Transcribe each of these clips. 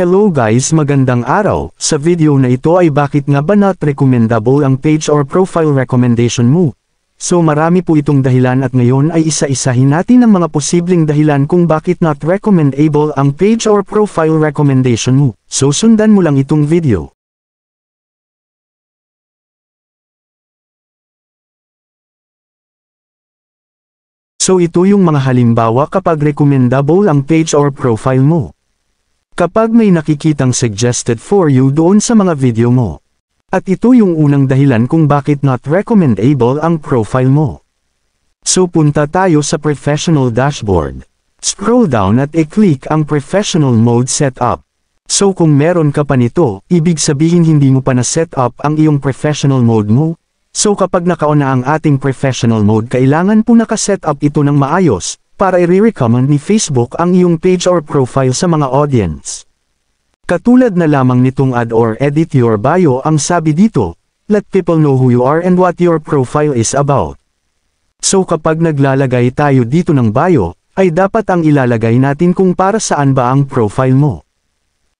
Hello guys magandang araw, sa video na ito ay bakit nga ba not recommendable ang page or profile recommendation mo. So marami po itong dahilan at ngayon ay isa-isahin natin ang mga posibleng dahilan kung bakit not recommendable ang page or profile recommendation mo. So sundan mo lang itong video. So ito yung mga halimbawa kapag recommendable ang page or profile mo. Kapag may nakikitang suggested for you doon sa mga video mo. At ito yung unang dahilan kung bakit not recommendable ang profile mo. So punta tayo sa professional dashboard. Scroll down at i-click ang professional mode setup. So kung meron ka pa nito, ibig sabihin hindi mo pa na setup ang iyong professional mode mo, So kapag nakaon na ang ating professional mode kailangan po naka-setup ito ng maayos, para i-recommend ni Facebook ang iyong page or profile sa mga audience. Katulad na lamang nitong add or edit your bio ang sabi dito, let people know who you are and what your profile is about. So kapag naglalagay tayo dito ng bio, ay dapat ang ilalagay natin kung para saan ba ang profile mo.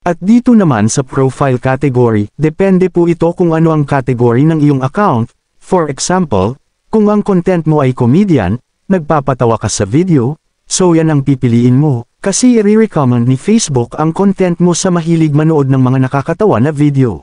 At dito naman sa profile category, depende po ito kung ano ang category ng iyong account, for example, kung ang content mo ay comedian, nagpapatawa ka sa video, so yan ang pipiliin mo, kasi i-recommend ni Facebook ang content mo sa mahilig manood ng mga nakakatawa na video.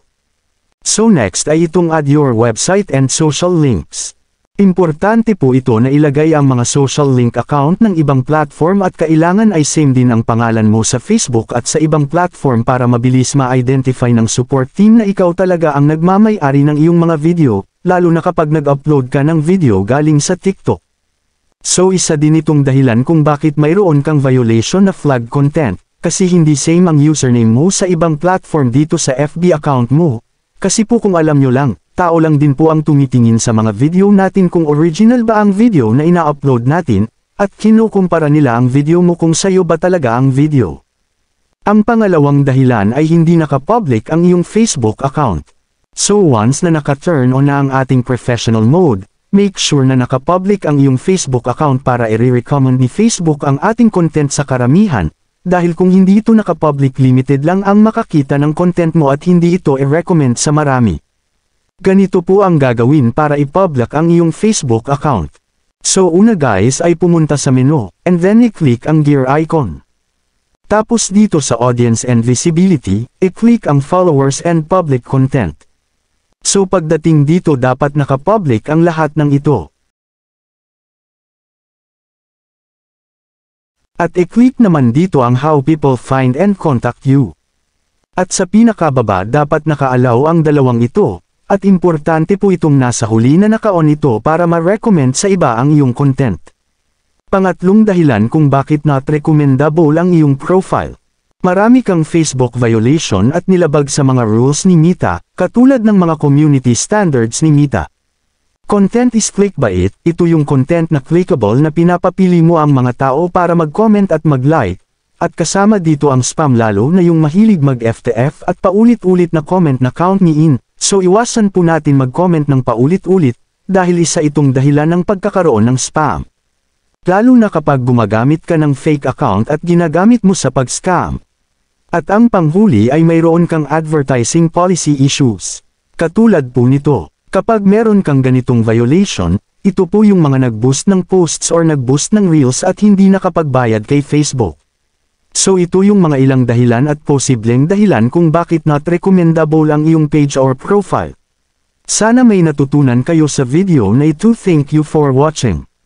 So next ay itong add your website and social links. Importante po ito na ilagay ang mga social link account ng ibang platform at kailangan ay same din ang pangalan mo sa Facebook at sa ibang platform para mabilis ma-identify ng support team na ikaw talaga ang nagmamay-ari ng iyong mga video, lalo na kapag nag-upload ka ng video galing sa TikTok. So isa din itong dahilan kung bakit mayroon kang violation na flag content, kasi hindi same ang username mo sa ibang platform dito sa FB account mo. Kasi po kung alam nyo lang, tao lang din po ang tumitingin sa mga video natin kung original ba ang video na ina-upload natin, at kinukumpara nila ang video mo kung sayo ba talaga ang video. Ang pangalawang dahilan ay hindi naka-public ang iyong Facebook account. So once na naka-turn on na ang ating professional mode, Make sure na nakapublic ang iyong Facebook account para i-recommend ni Facebook ang ating content sa karamihan, dahil kung hindi ito nakapublic limited lang ang makakita ng content mo at hindi ito i-recommend sa marami. Ganito po ang gagawin para i-public ang iyong Facebook account. So una guys ay pumunta sa menu, and then i-click ang gear icon. Tapos dito sa audience and visibility, i-click ang followers and public content. So pagdating dito dapat nakapublic ang lahat ng ito. At i-click naman dito ang how people find and contact you. At sa pinakababa dapat naka-allow ang dalawang ito, at importante po itong nasa huli na naka-on ito para ma-recommend sa iba ang iyong content. Pangatlong dahilan kung bakit not recommendable ang iyong profile. Marami kang Facebook violation at nilabag sa mga rules ni Mita, katulad ng mga community standards ni Mita. Content is clickbait, ito yung content na clickable na pinapapili mo ang mga tao para mag-comment at mag-like, at kasama dito ang spam lalo na yung mahilig mag-FTF at paulit-ulit na comment na count me in, so iwasan po natin mag-comment ng paulit-ulit, dahil isa itong dahilan ng pagkakaroon ng spam. Lalo na kapag gumagamit ka ng fake account at ginagamit mo sa pag-scam. At ang panghuli ay mayroon kang advertising policy issues. Katulad po nito, kapag meron kang ganitong violation, ito po yung mga nag-boost ng posts or nag-boost ng reels at hindi nakapagbayad kay Facebook. So ito yung mga ilang dahilan at posibleng dahilan kung bakit not recommendable ang iyong page or profile. Sana may natutunan kayo sa video na ito. Thank you for watching.